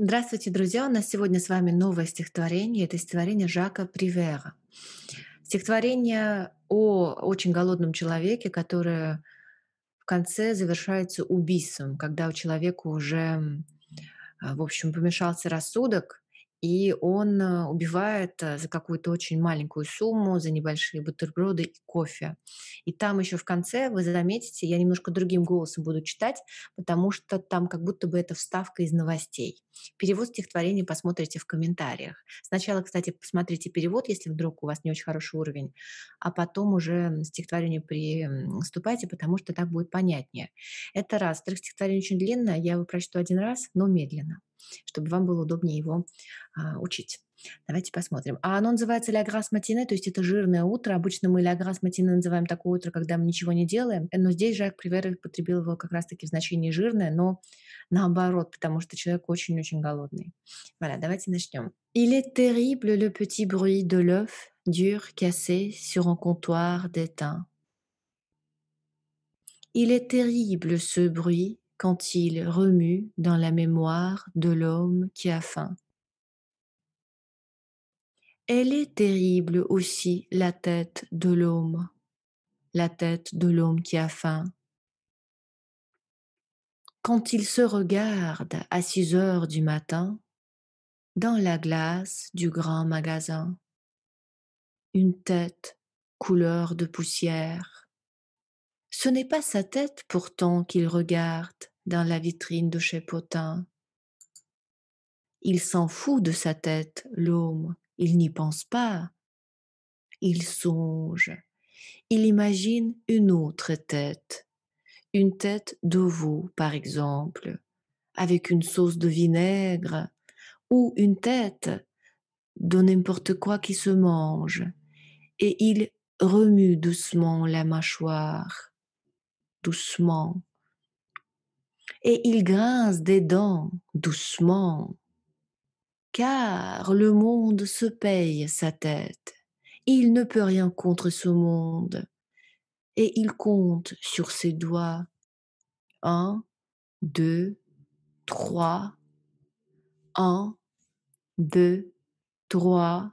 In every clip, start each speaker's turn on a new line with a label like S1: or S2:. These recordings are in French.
S1: Здравствуйте, друзья! У нас сегодня с вами новое стихотворение. Это стихотворение Жака Привера. Стихотворение о очень голодном человеке, которое в конце завершается убийством, когда у человека уже, а, в общем, помешался рассудок, и он э, убивает э, за какую-то очень маленькую сумму, за небольшие бутерброды и кофе. И там еще в конце вы заметите, я немножко другим голосом буду читать, потому что там как будто бы это вставка из новостей. Перевод стихотворения посмотрите в комментариях. Сначала, кстати, посмотрите перевод, если вдруг у вас не очень хороший уровень, а потом уже стихотворение приступайте, потому что так будет понятнее. Это раз. Трех стихотворений очень длинно, я его прочту один раз, но медленно чтобы вам было удобнее его а, учить. Давайте посмотрим. А оно называется ляграс матине, то есть это жирное утро. Обычно мы ляграс матине называем такое утро, когда мы ничего не делаем. Но здесь Жак Привер употребил его как раз-таки в значении жирное, но наоборот, потому что человек очень-очень голодный. Voilà, давайте начнем. Il est terrible le petit bruit de l'œuf dur cassé sur un comptoir d'étain. Il est terrible ce bruit quand il remue dans la mémoire de l'homme qui a faim. Elle est terrible aussi, la tête de l'homme, la tête de l'homme qui a faim. Quand il se regarde à 6 heures du matin, dans la glace du grand magasin, une tête couleur de poussière. Ce n'est pas sa tête pourtant qu'il regarde, dans la vitrine de chez Potin. Il s'en fout de sa tête, l'homme, il n'y pense pas. Il songe, il imagine une autre tête, une tête de veau par exemple, avec une sauce de vinaigre, ou une tête de n'importe quoi qui se mange, et il remue doucement la mâchoire, doucement, et il grince des dents doucement, car le monde se paye sa tête. Il ne peut rien contre ce monde, et il compte sur ses doigts. Un, deux, trois, un, deux, trois.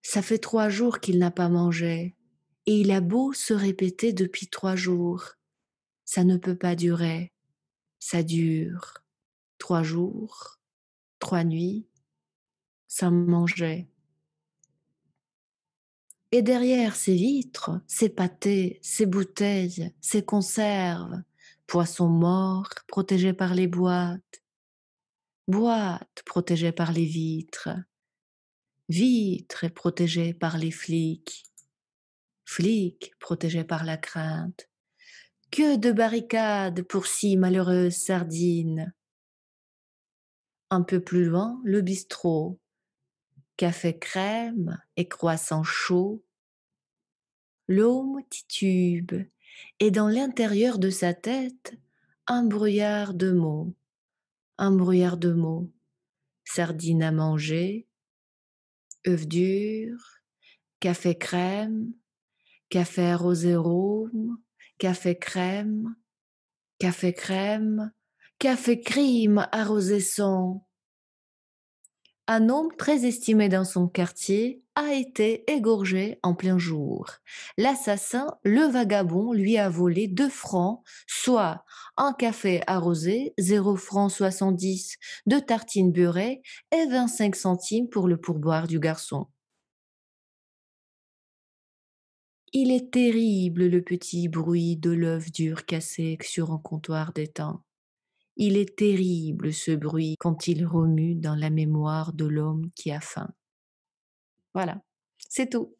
S1: Ça fait trois jours qu'il n'a pas mangé, et il a beau se répéter depuis trois jours. Ça ne peut pas durer. Ça dure trois jours, trois nuits, sans manger. Et derrière ces vitres, ces pâtés, ces bouteilles, ces conserves, poissons morts protégés par les boîtes, boîtes protégées par les vitres, vitres protégées par les flics, flics protégés par la crainte, que de barricades pour si malheureuses sardines. Un peu plus loin, le bistrot. Café crème et croissant chaud. L'homme titube, et dans l'intérieur de sa tête, un brouillard de mots, un brouillard de mots, sardines à manger, œufs durs, café crème, café rosé rhum, café crème, café crème, café crime arrosé son. Un homme très estimé dans son quartier a été égorgé en plein jour. L'assassin, le vagabond, lui a volé deux francs, soit un café arrosé, 0 francs 70, deux tartines beurrées et 25 centimes pour le pourboire du garçon. Il est terrible le petit bruit de l'œuf dur cassé sur un comptoir d'étang. Il est terrible ce bruit quand il remue dans la mémoire de l'homme qui a faim. Voilà, c'est tout.